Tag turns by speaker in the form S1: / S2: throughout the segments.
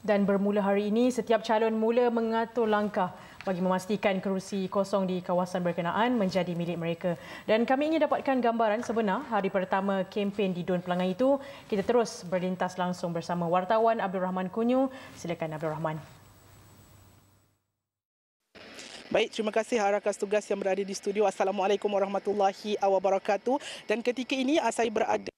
S1: Dan bermula hari ini, setiap calon mula mengatur langkah bagi memastikan kerusi kosong di kawasan berkenaan menjadi milik mereka. Dan kami ingin dapatkan gambaran sebenar hari pertama kempen di Dun Pelangai itu. Kita terus berlintas langsung bersama wartawan Abdul Rahman Kunyu. Silakan Abdul Rahman. Baik, terima kasih rakan tugas yang berada di studio. Assalamualaikum warahmatullahi wabarakatuh. Dan ketika ini saya berada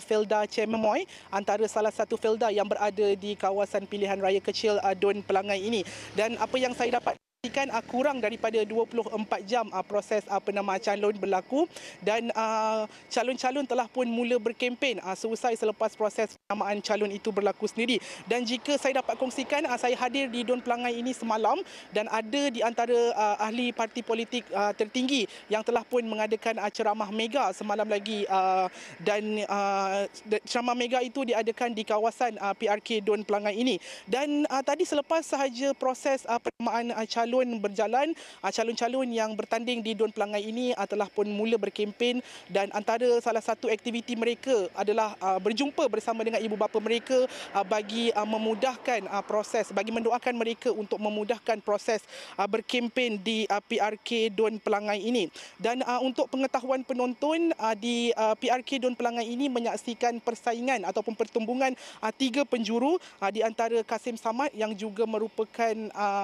S1: Felda Cememoy antara salah satu Felda yang berada di kawasan pilihan raya kecil uh, Don Pelangai ini. Dan apa yang saya dapat pastikan uh, ah, kurang daripada 24 jam uh, proses uh, ah, penamaan calon berlaku dan uh, calon-calon telah pun mula berkempen uh, selesai selepas proses penamaan calon itu berlaku sendiri dan jika saya dapat kongsikan uh, saya hadir di Don Pelangai ini semalam dan ada di antara uh, ahli parti politik uh, tertinggi yang telah pun mengadakan uh, ceramah mega semalam lagi uh, dan uh, ceramah mega itu diadakan di kawasan uh, PRK Don Pelangai ini dan uh, tadi selepas sahaja proses uh, penamaan uh, calon calon berjalan. Ah, calon-calon yang bertanding di Don Pelangai ini telah pun mula berkempen dan antara salah satu aktiviti mereka adalah ah, berjumpa bersama dengan ibu bapa mereka ah, bagi memudahkan proses, bagi mendoakan mereka untuk memudahkan proses berkempen di PRK Don Pelangai ini. Dan untuk pengetahuan penonton di PRK Don Pelangai ini menyaksikan persaingan ataupun pertumbungan tiga penjuru di antara Kasim Samad yang juga merupakan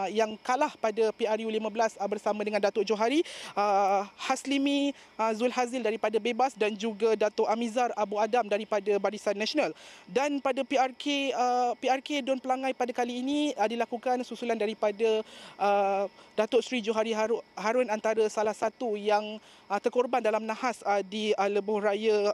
S1: yang kalah pada daripada PRU15 ah, bersama dengan Datuk Johari, uh, Haslimi uh, Zulhazil daripada Bebas dan juga Datuk Amizar Abu Adam daripada Barisan Nasional. Dan pada PRK PRK Don Pelangai pada kali ini dilakukan susulan daripada uh, Datuk Sri Johari Harun antara salah satu yang terkorban dalam nahas di uh, lebuh raya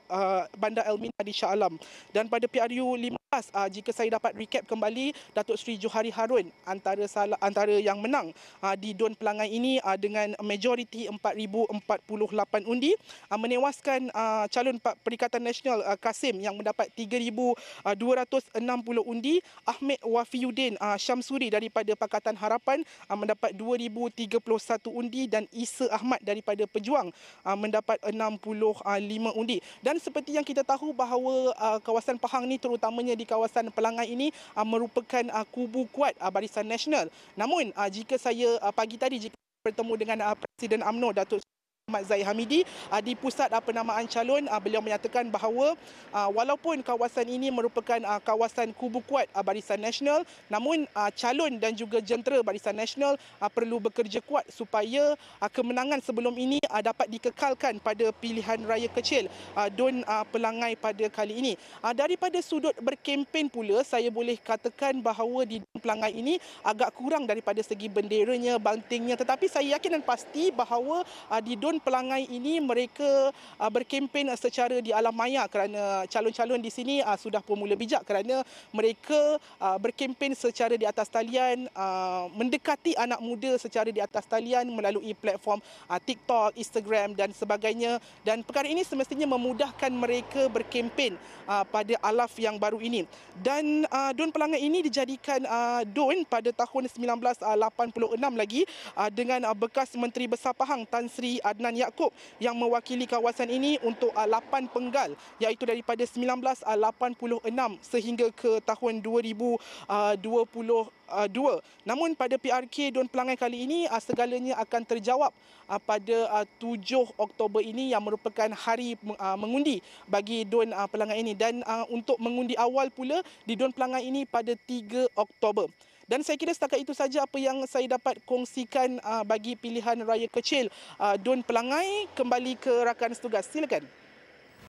S1: Bandar Elmina di Shah Alam. Dan pada PRU15 uh, jika saya dapat recap kembali Datuk Sri Johari Harun antara salah, antara yang menang uh, di Dun Pelangai ini uh, dengan majoriti 4,048 undi uh, menewaskan uh, calon Perikatan Nasional uh, Kasim yang mendapat 3,260 undi Ahmed Wafiuddin uh, Syamsuri daripada Pakatan Harapan uh, mendapat 2,031 undi dan Isa Ahmad daripada Pejuang uh, mendapat 65 undi dan seperti yang kita tahu bahawa uh, kawasan Pahang ini terutamanya di kawasan Pelangai ini uh, merupakan uh, kubu kuat uh, Barisan Nasional namun uh, jika saya saya uh, pagi tadi jika bertemu dengan uh, Presiden AMNO Datuk Ahmad Zaid Hamidi ah, di pusat uh, penamaan calon ah, beliau menyatakan bahawa walaupun kawasan ini merupakan kawasan kubu kuat Barisan Nasional namun calon dan juga jentera Barisan Nasional perlu bekerja kuat supaya kemenangan sebelum ini dapat dikekalkan pada pilihan raya kecil Don Pelangai pada kali ini daripada sudut berkempen pula saya boleh katakan bahawa di Don Pelangai ini agak kurang daripada segi benderanya bantingnya tetapi saya yakin dan pasti bahawa di Don pelanggan ini mereka uh, berkempen secara di alam maya kerana calon-calon di sini uh, sudah pun mula bijak kerana mereka uh, berkempen secara di atas talian uh, mendekati anak muda secara di atas talian melalui platform uh, TikTok, Instagram dan sebagainya dan perkara ini semestinya memudahkan mereka berkempen uh, pada alaf yang baru ini dan uh, don pelanggan ini dijadikan uh, don pada tahun 1986 lagi uh, dengan uh, bekas menteri besar Pahang Tan Sri Adnan Sultan Yaakob yang mewakili kawasan ini untuk 8 ah, penggal iaitu daripada 1986 ah, sehingga ke tahun 2020 dua. Namun pada PRK Don Pelangai kali ini ah, segalanya akan terjawab pada 7 Oktober ini yang merupakan hari mengundi bagi Don Pelangai ini dan untuk mengundi awal pula di Don Pelangai ini pada 3 Oktober. Dan saya kira setakat itu saja apa yang saya dapat kongsikan ah, bagi pilihan raya kecil uh, Dun Pelangai kembali ke rakan setugas. Silakan.